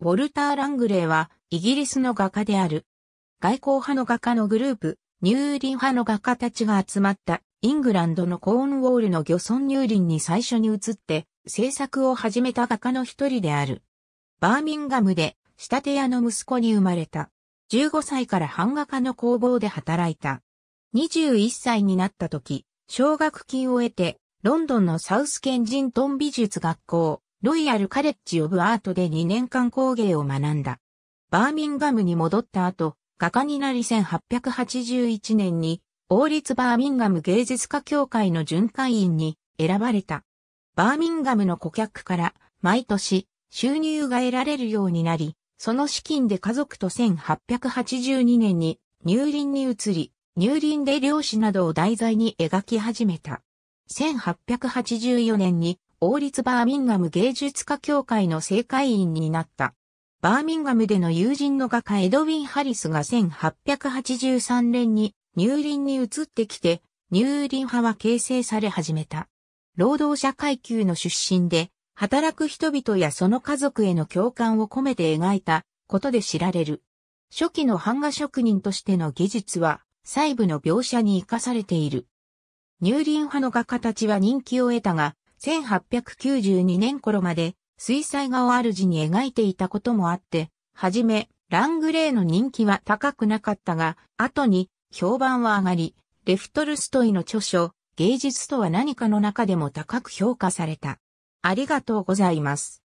ウォルター・ラングレーは、イギリスの画家である。外交派の画家のグループ、ニューリン派の画家たちが集まったイングランドのコーンウォールの漁村ニューリンに最初に移って制作を始めた画家の一人である。バーミンガムで仕立て屋の息子に生まれた。15歳から版画家の工房で働いた。21歳になった時、奨学金を得て、ロンドンのサウスケンジントン美術学校、ロイヤルカレッジ・オブ・アートで2年間工芸を学んだ。バーミンガムに戻った後、画家になり1881年に王立バーミンガム芸術家協会の巡回員に選ばれた。バーミンガムの顧客から毎年収入が得られるようになり、その資金で家族と1882年に入林に移り、入林で漁師などを題材に描き始めた。1884年に王立バーミンガム芸術家協会の正会員になった。バーミンガムでの友人の画家エドウィン・ハリスが1883年に入林に移ってきて、入林派は形成され始めた。労働者階級の出身で、働く人々やその家族への共感を込めて描いたことで知られる。初期の版画職人としての技術は細部の描写に活かされている。入林派の画家たちは人気を得たが、1892年頃まで水彩画を主に描いていたこともあって、はじめ、ラングレーの人気は高くなかったが、後に評判は上がり、レフトルストイの著書、芸術とは何かの中でも高く評価された。ありがとうございます。